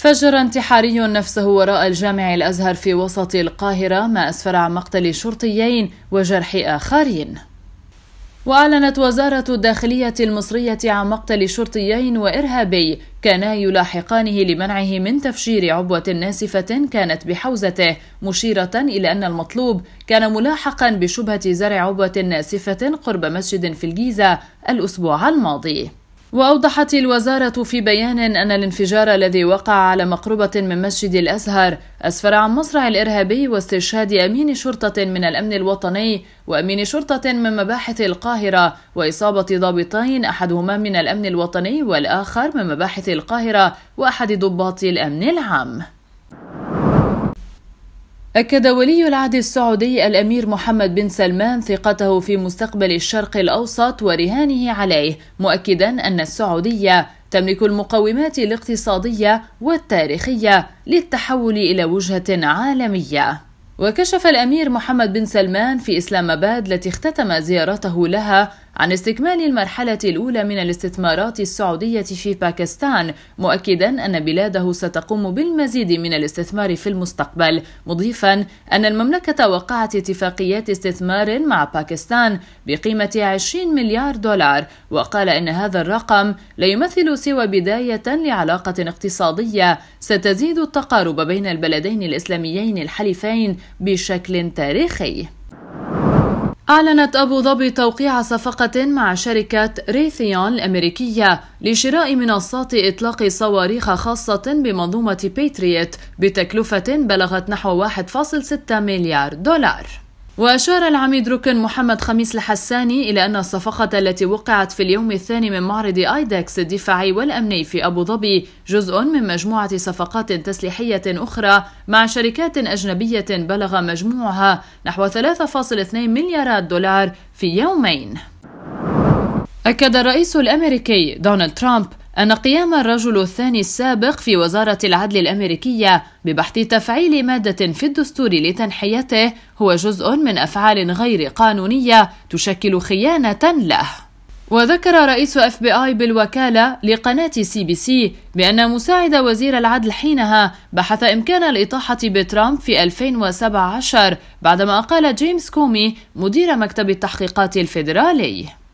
فجر انتحاري نفسه وراء الجامع الازهر في وسط القاهره ما اسفر عن مقتل شرطيين وجرح اخرين وأعلنت وزارة الداخلية المصرية عن مقتل شرطيين وإرهابي كانا يلاحقانه لمنعه من تفجير عبوة ناسفة كانت بحوزته مشيرة إلى أن المطلوب كان ملاحقا بشبهة زرع عبوة ناسفة قرب مسجد في الجيزة الأسبوع الماضي وأوضحت الوزارة في بيان أن الانفجار الذي وقع على مقربة من مسجد الأزهر أسفر عن مصرع الإرهابي واستشهاد أمين شرطة من الأمن الوطني وأمين شرطة من مباحث القاهرة وإصابة ضابطين أحدهما من الأمن الوطني والآخر من مباحث القاهرة وأحد ضباط الأمن العام أكد ولي العهد السعودي الأمير محمد بن سلمان ثقته في مستقبل الشرق الأوسط ورهانه عليه، مؤكدا أن السعودية تملك المقومات الاقتصادية والتاريخية للتحول إلى وجهة عالمية. وكشف الأمير محمد بن سلمان في إسلام آباد التي اختتم زيارته لها عن استكمال المرحلة الأولى من الاستثمارات السعودية في باكستان مؤكدا أن بلاده ستقوم بالمزيد من الاستثمار في المستقبل مضيفا أن المملكة وقعت اتفاقيات استثمار مع باكستان بقيمة 20 مليار دولار وقال إن هذا الرقم لا يمثل سوى بداية لعلاقة اقتصادية ستزيد التقارب بين البلدين الإسلاميين الحليفين بشكل تاريخي أعلنت أبو ظبي توقيع صفقة مع شركة ريثيون الأمريكية لشراء منصات إطلاق صواريخ خاصة بمنظومة بيتريت بتكلفة بلغت نحو 1.6 مليار دولار وأشار العميد ركن محمد خميس الحساني إلى أن الصفقة التي وقعت في اليوم الثاني من معرض آيداكس الدفاعي والأمني في أبو ظبي جزء من مجموعة صفقات تسليحية أخرى مع شركات أجنبية بلغ مجموعها نحو 3.2 مليارات دولار في يومين. أكد الرئيس الأمريكي دونالد ترامب أن قيام الرجل الثاني السابق في وزارة العدل الأمريكية ببحث تفعيل مادة في الدستور لتنحيته هو جزء من أفعال غير قانونية تشكل خيانة له. وذكر رئيس اف بي اي بالوكالة لقناة سي بي سي بأن مساعد وزير العدل حينها بحث إمكان الإطاحة بترامب في 2017 بعدما أقال جيمس كومي مدير مكتب التحقيقات الفيدرالي.